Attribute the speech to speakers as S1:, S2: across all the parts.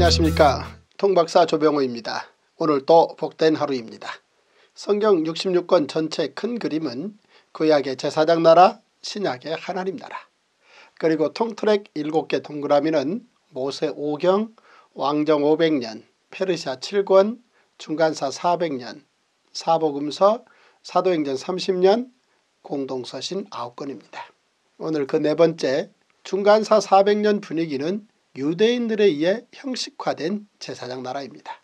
S1: 안녕하십니까 통박사 조병호입니다. 오늘도 복된 하루입니다. 성경 66권 전체 큰 그림은 구약의 제사장 나라 신약의 하나님 나라 그리고 통트랙 7개 동그라미는 모세 5경 왕정 500년 페르시아 7권 중간사 400년 사복음서 사도행전 30년 공동서신 9권입니다 오늘 그 네 번째 중간사 400년 분위기는 유대인들에 의해 형식화된 제사장 나라입니다.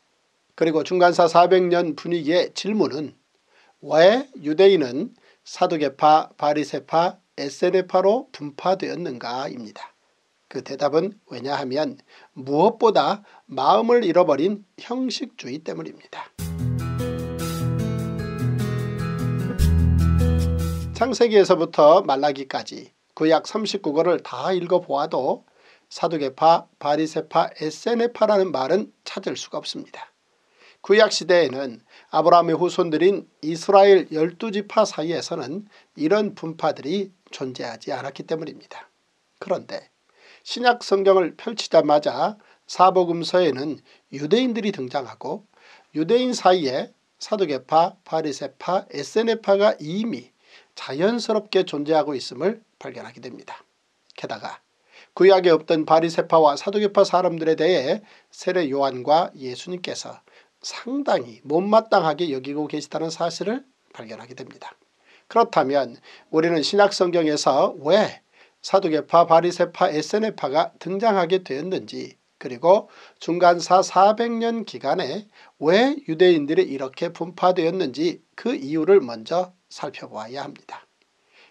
S1: 그리고 중간사 400년 분위기의 질문은 왜 유대인은 사두개파, 바리세파, 에세네파로 분파되었는가입니다. 그 대답은 왜냐하면 무엇보다 마음을 잃어버린 형식주의 때문입니다. 창세기에서부터 말라기까지 구약 39권을 다 읽어보아도 사두개파, 바리세파, 에세네파라는 말은 찾을 수가 없습니다. 구약시대에는 아브라함의 후손들인 이스라엘 열두 지파 사이에서는 이런 분파들이 존재하지 않았기 때문입니다. 그런데 신약 성경을 펼치자마자 사복음서에는 유대인들이 등장하고 유대인 사이에 사두개파, 바리세파, 에세네파가 이미 자연스럽게 존재하고 있음을 발견하게 됩니다. 게다가 구약에 없던 바리세파와 사두개파 사람들에 대해 세례 요한과 예수님께서 상당히 못마땅하게 여기고 계시다는 사실을 발견하게 됩니다. 그렇다면 우리는 신약성경에서 왜 사두개파, 바리세파, 에세네파가 등장하게 되었는지 그리고 중간사 400년 기간에 왜 유대인들이 이렇게 분파되었는지 그 이유를 먼저 살펴보야 합니다.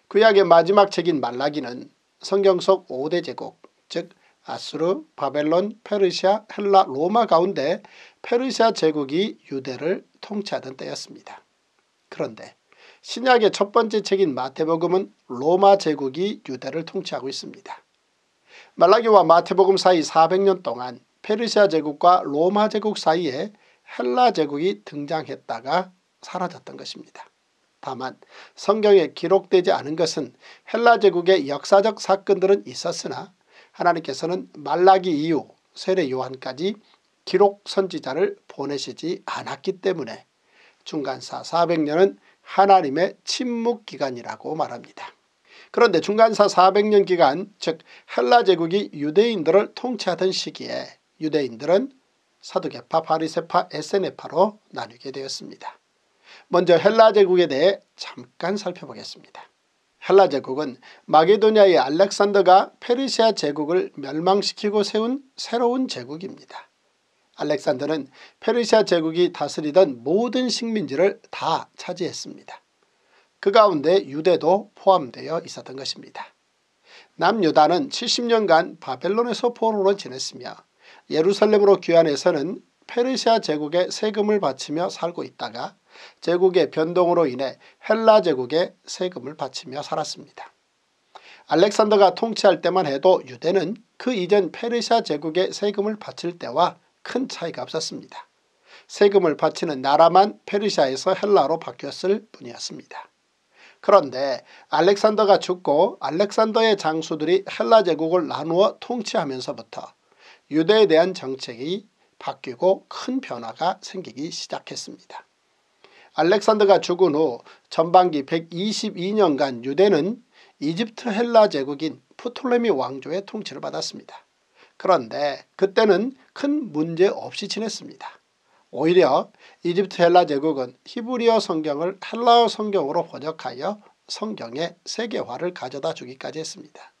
S1: 구약의 마지막 책인 말라기는 성경 속 5대 제국 즉 아수르, 바벨론, 페르시아, 헬라, 로마 가운데 페르시아 제국이 유대를 통치하던 때였습니다. 그런데 신약의 첫 번째 책인 마태복음은 로마 제국이 유대를 통치하고 있습니다. 말라기와 마태복음 사이 400년 동안 페르시아 제국과 로마 제국 사이에 헬라 제국이 등장했다가 사라졌던 것입니다. 다만 성경에 기록되지 않은 것은 헬라 제국의 역사적 사건들은 있었으나 하나님께서는 말라기 이후 세례 요한까지 기록 선지자를 보내시지 않았기 때문에 중간사 400년은 하나님의 침묵 기간이라고 말합니다. 그런데 중간사 400년 기간 즉 헬라 제국이 유대인들을 통치하던 시기에 유대인들은 사두개파, 바리세파, 에세네파로 나뉘게 되었습니다. 먼저 헬라 제국에 대해 잠깐 살펴보겠습니다. 헬라 제국은 마게도니아의 알렉산더가 페르시아 제국을 멸망시키고 세운 새로운 제국입니다. 알렉산더는 페르시아 제국이 다스리던 모든 식민지를 다 차지했습니다. 그 가운데 유대도 포함되어 있었던 것입니다. 남유다는 70년간 바벨론에서 포로로 지냈으며 예루살렘으로 귀환해서는 페르시아 제국에 세금을 바치며 살고 있다가 제국의 변동으로 인해 헬라 제국에 세금을 바치며 살았습니다. 알렉산더가 통치할 때만 해도 유대는 그 이전 페르시아 제국에 세금을 바칠 때와 큰 차이가 없었습니다. 세금을 바치는 나라만 페르시아에서 헬라로 바뀌었을 뿐이었습니다. 그런데 알렉산더가 죽고 알렉산더의 장수들이 헬라 제국을 나누어 통치하면서부터 유대에 대한 정책이 바뀌고 큰 변화가 생기기 시작했습니다. 알렉산더가 죽은 후 전반기 122년간 유대는 이집트 헬라 제국인 프톨레미 왕조의 통치를 받았습니다. 그런데 그때는 큰 문제 없이 지냈습니다. 오히려 이집트 헬라 제국은 히브리어 성경을 헬라어 성경으로 번역하여 성경의 세계화를 가져다 주기까지 했습니다.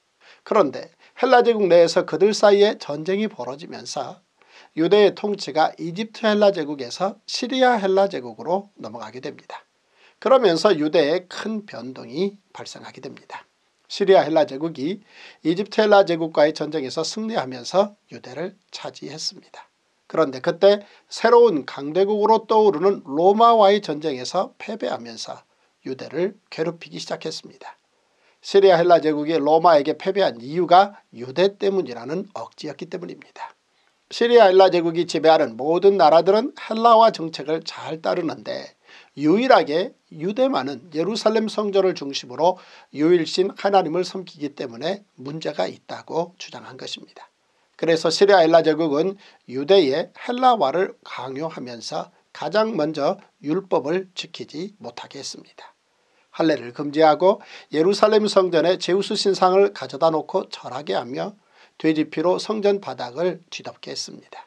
S1: 그런데 헬라 제국 내에서 그들 사이에 전쟁이 벌어지면서 유대의 통치가 이집트 헬라 제국에서 시리아 헬라 제국으로 넘어가게 됩니다. 그러면서 유대에 큰 변동이 발생하게 됩니다. 시리아 헬라 제국이 이집트 헬라 제국과의 전쟁에서 승리하면서 유대를 차지했습니다. 그런데 그때 새로운 강대국으로 떠오르는 로마와의 전쟁에서 패배하면서 유대를 괴롭히기 시작했습니다. 시리아 헬라 제국이 로마에게 패배한 이유가 유대 때문이라는 억지였기 때문입니다. 시리아 엘라 제국이 지배하는 모든 나라들은 헬라와 정책을 잘 따르는데 유일하게 유대만은 예루살렘 성전을 중심으로 유일신 하나님을 섬기기 때문에 문제가 있다고 주장한 것입니다. 그래서 시리아 엘라 제국은 유대의 헬라와를 강요하면서 가장 먼저 율법을 지키지 못하게 했습니다. 할례를 금지하고 예루살렘 성전에 제우스 신상을 가져다 놓고 절하게 하며 돼지피로 성전 바닥을 뒤덮게 했습니다.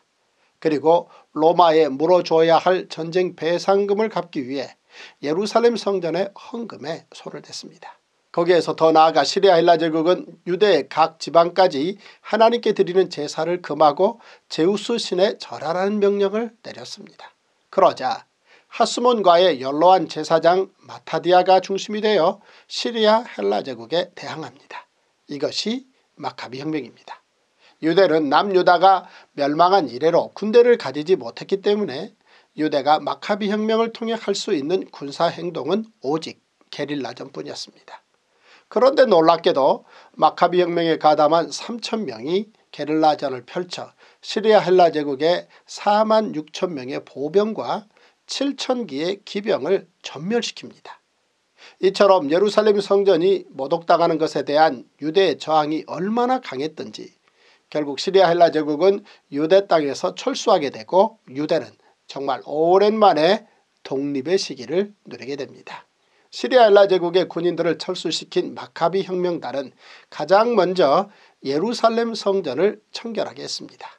S1: 그리고 로마에 물어줘야 할 전쟁 배상금을 갚기 위해 예루살렘 성전의 헌금에 손을 댔습니다. 거기에서 더 나아가 시리아 헬라 제국은 유대 각 지방까지 하나님께 드리는 제사를 금하고 제우스 신에 절하라는 명령을 내렸습니다. 그러자 하스몬과의 연로한 제사장 마타디아가 중심이 되어 시리아 헬라 제국에 대항합니다. 이것이 마카비 혁명입니다. 유대는 남유다가 멸망한 이래로 군대를 가지지 못했기 때문에 유대가 마카비 혁명을 통해 할 수 있는 군사행동은 오직 게릴라전뿐이었습니다. 그런데 놀랍게도 마카비 혁명에 가담한 3천명이 게릴라전을 펼쳐 시리아 헬라 제국의 4만 6천명의 보병과 7천기의 기병을 전멸시킵니다. 이처럼 예루살렘 성전이 모독당하는 것에 대한 유대의 저항이 얼마나 강했던지 결국 시리아 헬라 제국은 유대 땅에서 철수하게 되고 유대는 정말 오랜만에 독립의 시기를 누리게 됩니다. 시리아 헬라 제국의 군인들을 철수시킨 마카비 혁명단은 가장 먼저 예루살렘 성전을 청결하게 했습니다.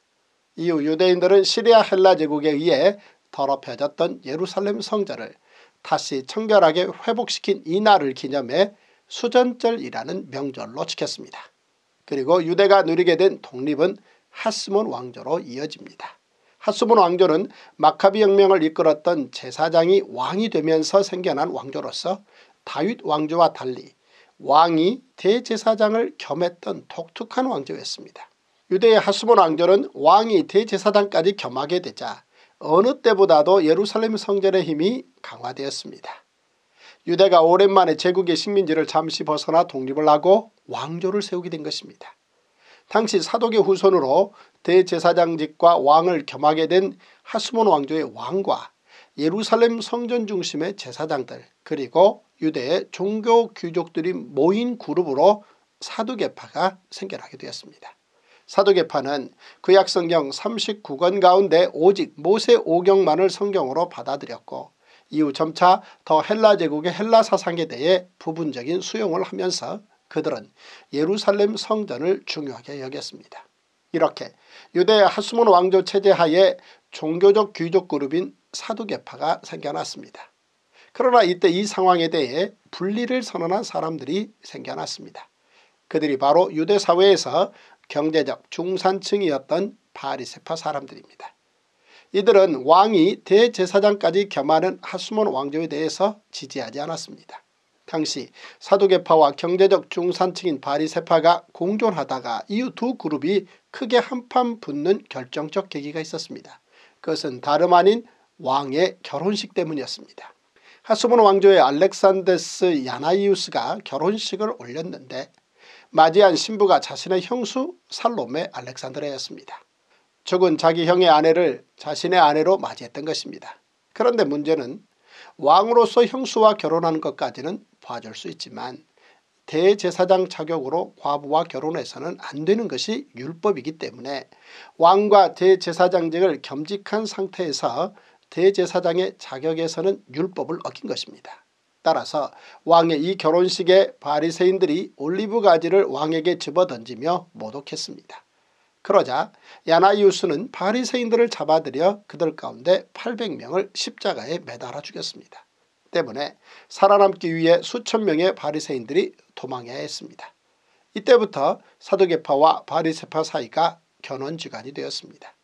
S1: 이후 유대인들은 시리아 헬라 제국에 의해 더럽혀졌던 예루살렘 성전을 다시 청결하게 회복시킨 이날을 기념해 수전절이라는 명절로 지켰습니다. 그리고 유대가 누리게 된 독립은 하스몬 왕조로 이어집니다. 하스몬 왕조는 마카비 혁명을 이끌었던 제사장이 왕이 되면서 생겨난 왕조로서 다윗 왕조와 달리 왕이 대제사장을 겸했던 독특한 왕조였습니다. 유대의 하스몬 왕조는 왕이 대제사장까지 겸하게 되자 어느 때보다도 예루살렘 성전의 힘이 강화되었습니다. 유대가 오랜만에 제국의 식민지를 잠시 벗어나 독립을 하고 왕조를 세우게 된 것입니다. 당시 사독의 후손으로 대제사장직과 왕을 겸하게 된 하스몬 왕조의 왕과 예루살렘 성전 중심의 제사장들 그리고 유대의 종교 귀족들이 모인 그룹으로 사두개파가 생겨나게 되었습니다. 사두개파는 구약성경 39권 가운데 오직 모세 오경만을 성경으로 받아들였고 이후 점차 더 헬라 제국의 헬라 사상에 대해 부분적인 수용을 하면서 그들은 예루살렘 성전을 중요하게 여겼습니다. 이렇게 유대 하수문 왕조 체제 하에 종교적 귀족 그룹인 사두계파가 생겨났습니다. 그러나 이때 이 상황에 대해 분리를 선언한 사람들이 생겨났습니다. 그들이 바로 유대사회에서 경제적 중산층이었던 바리세파 사람들입니다. 이들은 왕이 대제사장까지 겸하는 하수몬 왕조에 대해서 지지하지 않았습니다. 당시 사도계파와 경제적 중산층인 바리세파가 공존하다가 이후 두 그룹이 크게 한판 붙는 결정적 계기가 있었습니다. 그것은 다름 아닌 왕의 결혼식 때문이었습니다. 하수몬 왕조의 알렉산데스 야나이우스가 결혼식을 올렸는데 맞이한 신부가 자신의 형수 살롬의 알렉산드레였습니다. 적은 자기 형의 아내를 자신의 아내로 맞이했던 것입니다. 그런데 문제는 왕으로서 형수와 결혼하는 것까지는 봐줄 수 있지만 대제사장 자격으로 과부와 결혼해서는 안 되는 것이 율법이기 때문에 왕과 대제사장직을 겸직한 상태에서 대제사장의 자격에서는 율법을 어긴 것입니다. 따라서 왕의 이 결혼식에 바리새인들이 올리브 가지를 왕에게 집어던지며 모독했습니다. 그러자 야나이우스는 바리새인들을 잡아들여 그들 가운데 800명을 십자가에 매달아 죽였습니다. 때문에 살아남기 위해 수천 명의 바리새인들이 도망해야 했습니다. 이때부터 사두개파와 바리새파 사이가 견원지간이 되었습니다.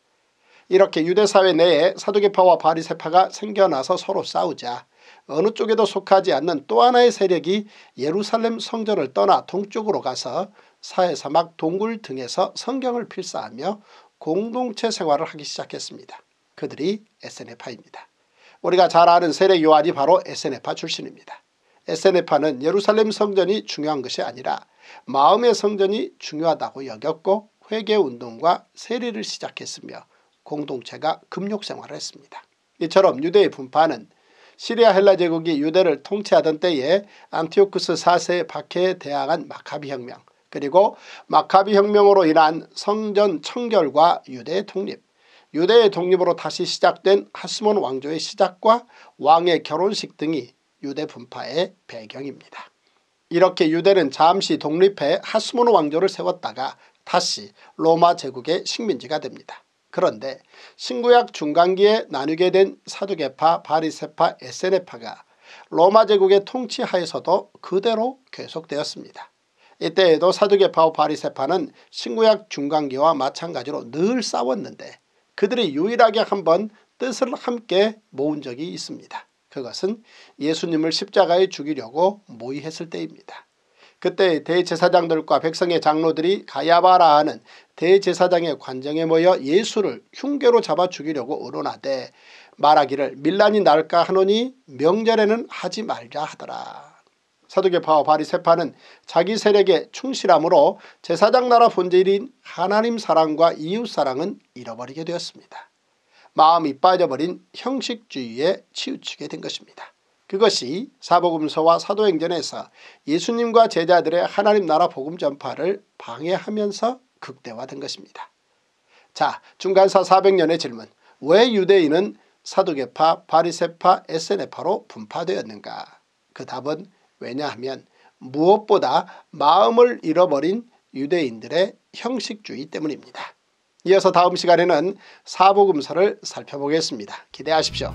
S1: 이렇게 유대사회 내에 사두개파와 바리새파가 생겨나서 서로 싸우자 어느 쪽에도 속하지 않는 또 하나의 세력이 예루살렘 성전을 떠나 동쪽으로 가서 사해사막 동굴 등에서 성경을 필사하며 공동체 생활을 하기 시작했습니다. 그들이 에세네파입니다. 우리가 잘 아는 세례 요한이 바로 에세네파 출신입니다. 에세네파는 예루살렘 성전이 중요한 것이 아니라 마음의 성전이 중요하다고 여겼고 회개운동과 세례를 시작했으며 공동체가 금욕생활을 했습니다. 이처럼 유대의 분파는 시리아 헬라 제국이 유대를 통치하던 때에 안티오쿠스 4세의 박해에 대항한 마카비 혁명, 그리고 마카비 혁명으로 인한 성전 청결과 유대 독립, 유대의 독립으로 다시 시작된 하스몬 왕조의 시작과 왕의 결혼식 등이 유대 분파의 배경입니다. 이렇게 유대는 잠시 독립해 하스몬 왕조를 세웠다가 다시 로마 제국의 식민지가 됩니다. 그런데 신구약 중간기에 나뉘게 된 사두개파, 바리세파, 에세네파가 로마 제국의 통치하에서도 그대로 계속되었습니다. 이때에도 사두개파와 바리세파는 신구약 중간기와 마찬가지로 늘 싸웠는데 그들이 유일하게 한번 뜻을 함께 모은 적이 있습니다. 그것은 예수님을 십자가에 죽이려고 모의했을 때입니다. 그때 대제사장들과 백성의 장로들이 가야바라 하는 대제사장의 관정에 모여 예수를 흉계로 잡아 죽이려고 의논하되 말하기를 밀란이 날까 하노니 명절에는 하지 말자 하더라. 사도계파와 바리세파는 자기 세력에 충실함으로 제사장 나라 본질인 하나님 사랑과 이웃사랑은 잃어버리게 되었습니다. 마음이 빠져버린 형식주의에 치우치게 된 것입니다. 그것이 사복음서와 사도행전에서 예수님과 제자들의 하나님 나라 복음 전파를 방해하면서 극대화된 것입니다. 자 중간사 400년의 질문 왜 유대인은 사도계파 바리세파, 에세네파로 분파되었는가 그 답은 왜냐하면 무엇보다 마음을 잃어버린 유대인들의 형식주의 때문입니다. 이어서 다음 시간에는 사복음서를 살펴보겠습니다. 기대하십시오.